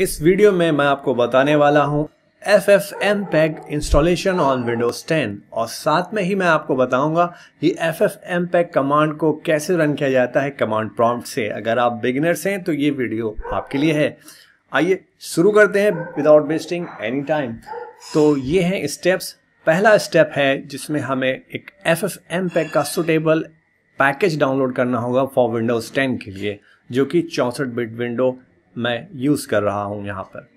इस वीडियो में मैं आपको बताने वाला हूं F F M peg installation on Windows 10 और साथ में ही मैं आपको बताऊंगा कि F F M peg command को कैसे रन किया जाता है कमांड प्रॉम्प्ट से अगर आप बिगिनर्स हैं तो ये वीडियो आपके लिए है आइए शुरू करते हैं विदाउट वेस्टिंग एनी टाइम तो ये हैं स्टेप्स पहला स्टेप है जिसमें हमें एक एफ एफ एम पैग का सुटेबल पैकेज डाउनलोड करना होगा फॉर विंडोज़ 10 के लिए जो कि चौंसठ बिट विंडो मैं यूज़ कर रहा हूँ यहाँ पर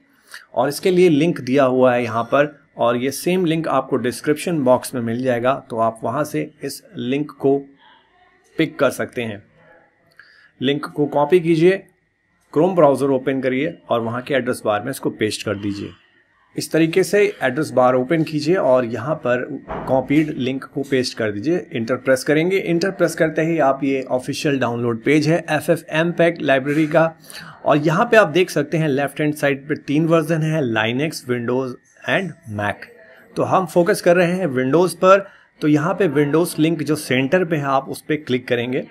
और इसके लिए लिंक दिया हुआ है यहाँ पर और ये सेम लिंक आपको डिस्क्रिप्शन बॉक्स में मिल जाएगा तो आप वहाँ से इस लिंक को पिक कर सकते हैं लिंक को कॉपी कीजिए क्रोम ब्राउज़र ओपन करिए और वहाँ के एड्रेस बार में इसको पेस्ट कर दीजिए इस तरीके से एड्रेस बार ओपन कीजिए और यहाँ पर कॉपीड लिंक को पेस्ट कर दीजिए इंटर प्रेस करेंगे इंटर प्रेस करते ही आप ये ऑफिशियल डाउनलोड पेज है F F M peg library का और यहाँ पे आप देख सकते हैं लेफ्ट हैंड साइड पे तीन वर्जन है लाइनेक्स विंडोज़ एंड मैक तो हम फोकस कर रहे हैं विंडोज़ पर तो यहाँ पे विंडोज़ लिंक जो सेंटर पे है आप उस पर क्लिक करेंगे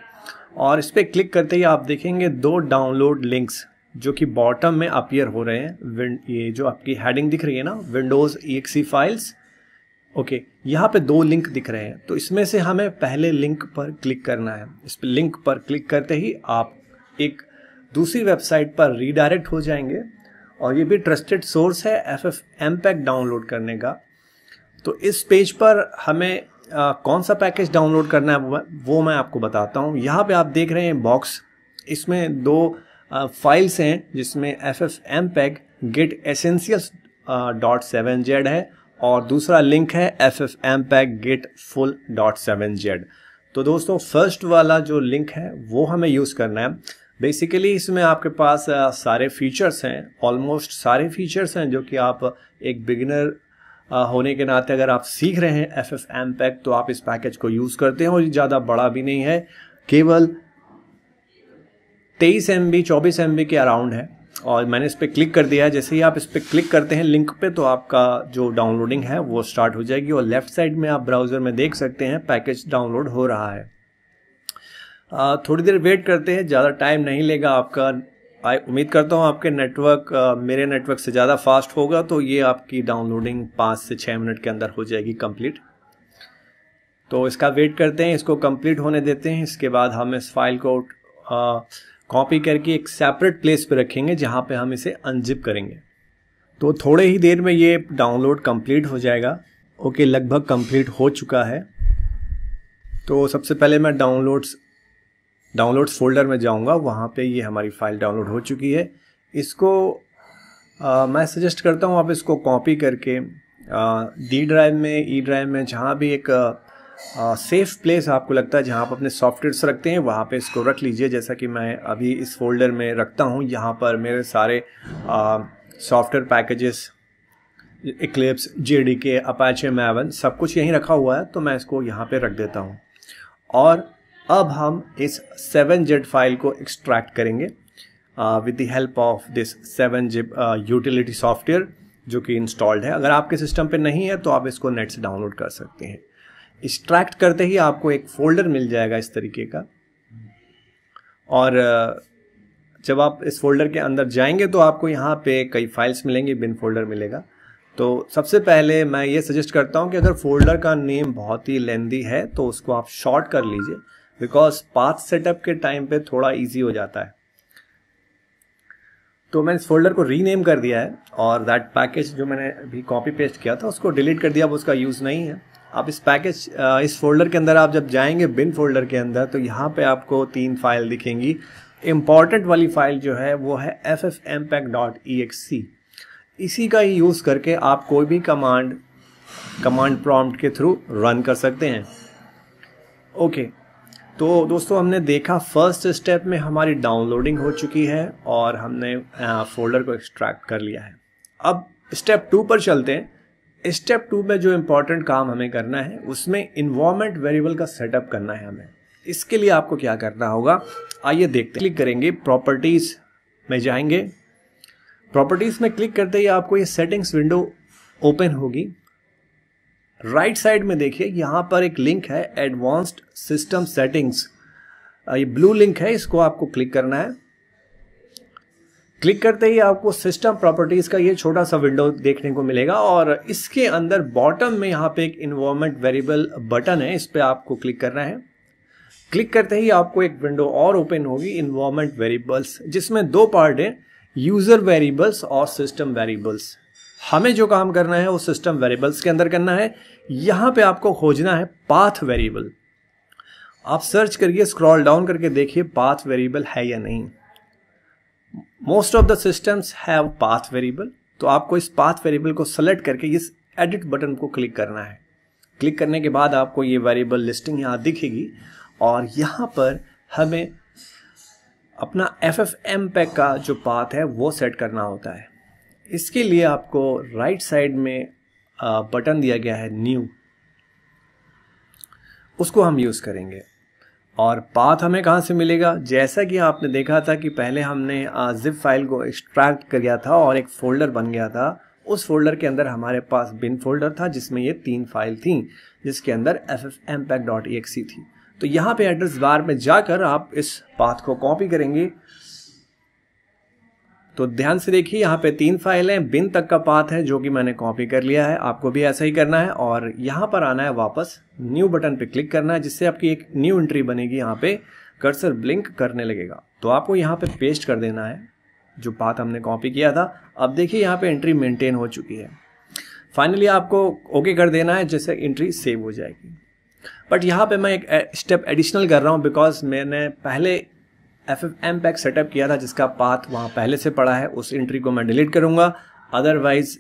और इस पर क्लिक करते ही आप देखेंगे दो डाउनलोड लिंक्स जो कि बॉटम में अपियर हो रहे हैं ये जो आपकी हेडिंग दिख रही है ना विंडोज़ ई फाइल्स ओके यहाँ पे दो लिंक दिख रहे हैं तो इसमें से हमें पहले लिंक पर क्लिक करना है इस पर लिंक पर क्लिक करते ही आप एक दूसरी वेबसाइट पर रीडायरेक्ट हो जाएंगे और ये भी ट्रस्टेड सोर्स है F F M peg download करने का तो इस पेज पर हमें आ, कौन सा पैकेज डाउनलोड करना है वो मैं आपको बताता हूँ यहाँ पे आप देख रहे हैं बॉक्स इसमें दो आ, फाइल्स हैं जिसमें F F M peg get essential dot seven Z है और दूसरा लिंक है F F M peg get full dot seven Z तो दोस्तों फर्स्ट वाला जो लिंक है वो हमें यूज़ करना है बेसिकली इसमें आपके पास सारे फीचर्स हैं ऑलमोस्ट सारे फीचर्स हैं जो कि आप एक बिगिनर होने के नाते अगर आप सीख रहे हैं एफ एफ एम पैक तो आप इस पैकेज को यूज़ करते हैं और ज़्यादा बड़ा भी नहीं है केवल तेईस एम बी चौबीस एम बी के अराउंड है और मैंने इस पर क्लिक कर दिया है जैसे ही आप इस पर क्लिक करते हैं लिंक पे तो आपका जो डाउनलोडिंग है वो स्टार्ट हो जाएगी और लेफ्ट साइड में आप ब्राउज़र में देख सकते हैं पैकेज डाउनलोड हो रहा है थोड़ी देर वेट करते हैं ज़्यादा टाइम नहीं लेगा आपका आई उम्मीद करता हूँ आपके नेटवर्क मेरे नेटवर्क से ज़्यादा फास्ट होगा तो ये आपकी डाउनलोडिंग पाँच से छः मिनट के अंदर हो जाएगी कंप्लीट तो इसका वेट करते हैं इसको कंप्लीट होने देते हैं इसके बाद हम इस फाइल को कॉपी करके एक सेपरेट प्लेस पर रखेंगे जहाँ पे हम इसे अनजिप करेंगे तो थोड़े ही देर में ये डाउनलोड कंप्लीट हो जाएगा ओके लगभग कंप्लीट हो चुका है तो सबसे पहले मैं डाउनलोड्स डाउनलोड्स फोल्डर में जाऊंगा वहाँ पे ये हमारी फाइल डाउनलोड हो चुकी है इसको आ, मैं सजेस्ट करता हूँ आप इसको कॉपी करके डी ड्राइव में ई e ड्राइव में जहाँ भी एक सेफ प्लेस आपको लगता है जहाँ आप अपने सॉफ्टवेयर्स रखते हैं वहाँ पे इसको रख लीजिए जैसा कि मैं अभी इस फोल्डर में रखता हूँ यहाँ पर मेरे सारे software packages Eclipse J D K Apache Maven सब कुछ यहीं रखा हुआ है तो मैं इसको यहाँ पर रख देता हूँ और अब हम इस सेवन जेड फाइल को एक्सट्रैक्ट करेंगे with the help of this seven zip utility software जो कि इंस्टॉल्ड है अगर आपके सिस्टम पे नहीं है तो आप इसको नेट से डाउनलोड कर सकते हैं एक्सट्रैक्ट करते ही आपको एक फोल्डर मिल जाएगा इस तरीके का और uh, जब आप इस फोल्डर के अंदर जाएंगे तो आपको यहाँ पे कई फाइल्स मिलेंगी बिन फोल्डर मिलेगा तो सबसे पहले मैं ये सजेस्ट करता हूँ कि अगर फोल्डर का नेम बहुत ही लेंदी है तो उसको आप शॉर्ट कर लीजिए बिकॉज पाथ सेटअप के टाइम पे थोड़ा इजी हो जाता है तो मैंने इस फोल्डर को रीनेम कर दिया है और दैट पैकेज जो मैंने अभी कॉपी पेस्ट किया था उसको डिलीट कर दिया अब उसका यूज़ नहीं है आप इस पैकेज इस फोल्डर के अंदर आप जब जाएंगे बिन फोल्डर के अंदर तो यहाँ पे आपको तीन फाइल दिखेंगी इम्पॉर्टेंट वाली फाइल जो है वो है F F M peg dot E X C इसी का ही यूज़ करके आप कोई भी कमांड कमांड प्रॉम्प्ट के थ्रू रन कर सकते हैं ओके okay, तो दोस्तों हमने देखा फर्स्ट स्टेप में हमारी डाउनलोडिंग हो चुकी है और हमने फोल्डर को एक्सट्रैक्ट कर लिया है अब स्टेप टू पर चलते हैं स्टेप टू में जो इम्पोर्टेंट काम हमें करना है उसमें इन्वॉर्मेंट वेरिएबल का सेटअप करना है हमें इसके लिए आपको क्या करना होगा आइए देखते क्लिक करेंगे प्रॉपर्टीज़ में जाएंगे प्रॉपर्टीज़ में क्लिक करते ही आपको ये सेटिंग्स विंडो ओपन होगी राइट right साइड में देखिए यहाँ पर एक लिंक है एडवांस्ड सिस्टम सेटिंग्स ये ब्लू लिंक है इसको आपको क्लिक करना है क्लिक करते ही आपको सिस्टम प्रॉपर्टीज का ये छोटा सा विंडो देखने को मिलेगा और इसके अंदर बॉटम में यहाँ पे एक इन्वायरमेंट वेरिएबल बटन है इस पर आपको क्लिक करना है क्लिक करते ही आपको एक विंडो और ओपन होगी इन्वायरमेंट वेरिएबल्स जिसमें दो पार्ट है यूजर वेरिएबल्स और सिस्टम वेरिएबल्स हमें जो काम करना है वो सिस्टम वेरिएबल्स के अंदर करना है यहाँ पे आपको खोजना है पाथ वेरिएबल आप सर्च करिए स्क्रॉल डाउन करके देखिए पाथ वेरिएबल है या नहीं most of the systems have path variable तो आपको इस पाथ वेरिएबल को सेलेक्ट करके इस एडिट बटन को क्लिक करना है क्लिक करने के बाद आपको ये वेरिएबल लिस्टिंग यहाँ दिखेगी और यहाँ पर हमें अपना एफ एफ एम पैक का जो पाथ है वो सेट करना होता है इसके लिए आपको राइट साइड में बटन दिया गया है न्यू उसको हम यूज़ करेंगे और पाथ हमें कहाँ से मिलेगा जैसा कि आपने देखा था कि पहले हमने जिप फाइल को एक्सट्रैक्ट कर गया था और एक फ़ोल्डर बन गया था उस फोल्डर के अंदर हमारे पास बिन फोल्डर था जिसमें ये तीन फाइल थी जिसके अंदर F F M peg dot E थी तो यहाँ पे एड्रेस बार में जाकर आप इस पाथ को कॉपी करेंगे तो ध्यान से देखिए यहाँ पे तीन फाइल हैं बिन तक का पाथ है जो कि मैंने कॉपी कर लिया है आपको भी ऐसा ही करना है और यहाँ पर आना है वापस न्यू बटन पे क्लिक करना है जिससे आपकी एक न्यू एंट्री बनेगी यहाँ पे कर्सर ब्लिंक करने लगेगा तो आपको यहाँ पे पेस्ट कर देना है जो पाथ हमने कॉपी किया था अब देखिए यहाँ पे एंट्री मेंटेन हो चुकी है फाइनली आपको ओके कर देना है जैसे एंट्री सेव हो जाएगी बट यहाँ पे मैं एक स्टेप एडिशनल कर रहा हूँ बिकॉज मैंने पहले F F M peg setup किया था जिसका पाथ वहाँ पहले से पड़ा है उस एंट्री को मैं डिलीट करूँगा अदरवाइज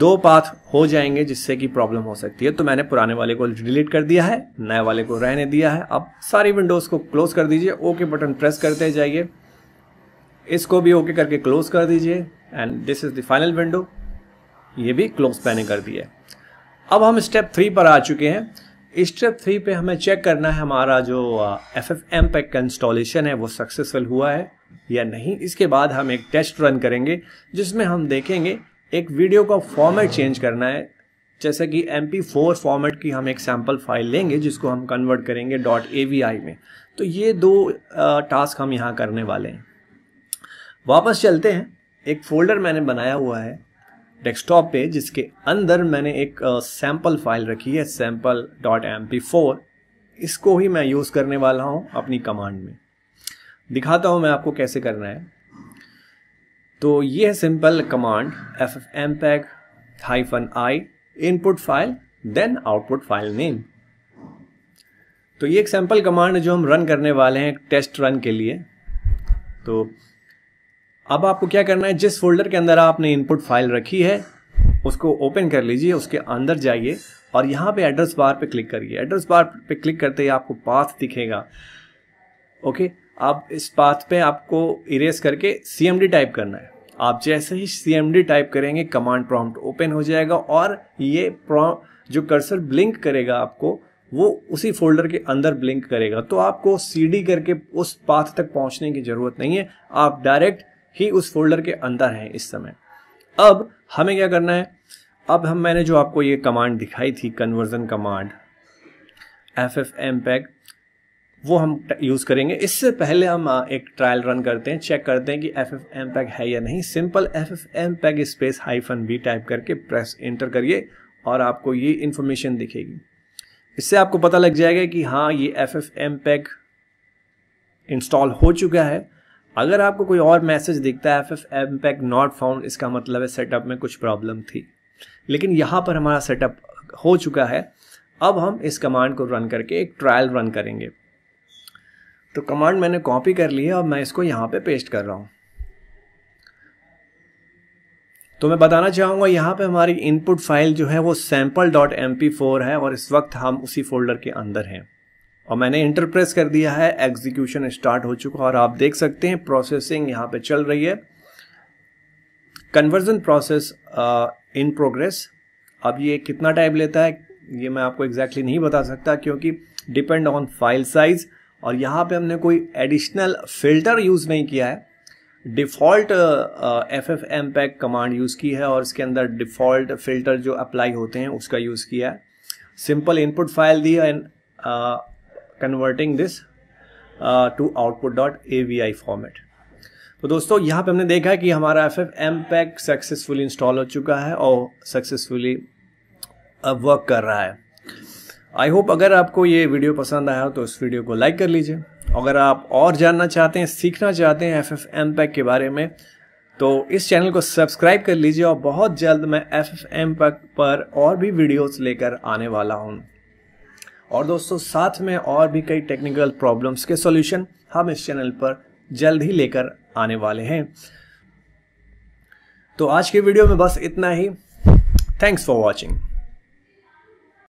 दो पाथ हो जाएंगे जिससे कि प्रॉब्लम हो सकती है तो मैंने पुराने वाले को डिलीट कर दिया है नए वाले को रहने दिया है अब सारी विंडोज़ को क्लोज कर दीजिए ओके बटन प्रेस करते जाइए इसको भी ओके करके क्लोज कर दीजिए and this is the final window ये भी क्लोज मैंने कर दिया है अब हम स्टेप थ्री पर आ चुके हैं स्टेप थ्री पे हमें चेक करना है हमारा जो एफ एफ एम पैक का इंस्टॉलेशन है वो सक्सेसफुल हुआ है या नहीं इसके बाद हम एक टेस्ट रन करेंगे जिसमें हम देखेंगे एक वीडियो का फॉर्मेट चेंज करना है जैसे कि एम पी फोर फॉर्मेट की हम एक सैम्पल फाइल लेंगे जिसको हम कन्वर्ट करेंगे डॉट ए वी आई में तो ये दो टास्क हम यहाँ करने वाले हैं वापस चलते हैं एक फोल्डर मैंने बनाया हुआ है डेस्कटॉप पे जिसके अंदर मैंने एक सैम्पल फाइल रखी है सैम्पल डॉट एम इसको ही मैं यूज़ करने वाला हूँ अपनी कमांड में दिखाता हूँ मैं आपको कैसे करना है तो ये है simple command F F M FFmpeg hyphen I input file then output file name तो ये एक सैम्पल कमांड है जो हम रन करने वाले हैं टेस्ट रन के लिए तो अब आपको क्या करना है जिस फोल्डर के अंदर आपने इनपुट फाइल रखी है उसको ओपन कर लीजिए उसके अंदर जाइए और यहाँ पे एड्रेस बार पे क्लिक करिए एड्रेस बार पे क्लिक करते ही आपको पाथ दिखेगा ओके आप इस पाथ पे आपको इरेज करके सी टाइप करना है आप जैसे ही सी टाइप करेंगे कमांड प्रॉम्प्ट ओपन हो जाएगा और ये जो कर्सर ब्लिंक करेगा आपको वो उसी फोल्डर के अंदर ब्लिंक करेगा तो आपको सी करके उस पाथ तक पहुंचने की ज़रूरत नहीं है आप डायरेक्ट ही उस फोल्डर के अंदर है इस समय अब हमें क्या करना है अब हम मैंने जो आपको ये कमांड दिखाई थी conversion command F F M FFmpeg वो हम यूज़ करेंगे इससे पहले हम एक ट्रायल रन करते हैं चेक करते हैं कि एफ एफ एम पैक है या नहीं simple F F M FFmpeg space hyphen B type करके प्रेस एंटर करिए और आपको ये इंफॉर्मेशन दिखेगी इससे आपको पता लग जाएगा कि हाँ ये F F M FFmpeg install हो चुका है अगर आपको कोई और मैसेज दिखता है F F M FFmpeg not found इसका मतलब है सेटअप में कुछ प्रॉब्लम थी लेकिन यहाँ पर हमारा सेटअप हो चुका है अब हम इस कमांड को रन करके एक ट्रायल रन करेंगे तो कमांड मैंने कॉपी कर ली है और मैं इसको यहाँ पे पेस्ट कर रहा हूँ तो मैं बताना चाहूँगा यहाँ पे हमारी इनपुट फाइल जो है वो sample dot M P four है और इस वक्त हम उसी फोल्डर के अंदर हैं और मैंने इंटर प्रेस कर दिया है एग्जीक्यूशन स्टार्ट हो चुका और आप देख सकते हैं प्रोसेसिंग यहाँ पे चल रही है कन्वर्जन प्रोसेस इन प्रोग्रेस अब ये कितना टाइम लेता है ये मैं आपको एग्जैक्टली exactly नहीं बता सकता क्योंकि डिपेंड ऑन फाइल साइज और यहाँ पे हमने कोई एडिशनल फिल्टर यूज़ नहीं किया है default F F M FFmpeg command use की है और इसके अंदर डिफ़ॉल्ट फिल्टर जो अप्लाई होते हैं उसका यूज़ किया है सिंपल इनपुट फाइल दी and converting this to output dot A V I format तो दोस्तों यहाँ पे हमने देखा है कि हमारा F F M FFmpeg successfully install हो चुका है और सक्सेसफुली वर्क uh, कर रहा है आई होप अगर आपको ये वीडियो पसंद आया हो तो इस वीडियो को लाइक कर लीजिए अगर आप और जानना चाहते हैं सीखना चाहते हैं एफ एफ एम पैक के बारे में तो इस चैनल को सब्सक्राइब कर लीजिए और बहुत जल्द मैं एफ एफ एम पैक पर और भी वीडियोज़ लेकर आने वाला हूँ और दोस्तों साथ में और भी कई टेक्निकल प्रॉब्लम्स के सॉल्यूशन हम इस चैनल पर जल्द ही लेकर आने वाले हैं तो आज के वीडियो में बस इतना ही थैंक्स फॉर वॉचिंग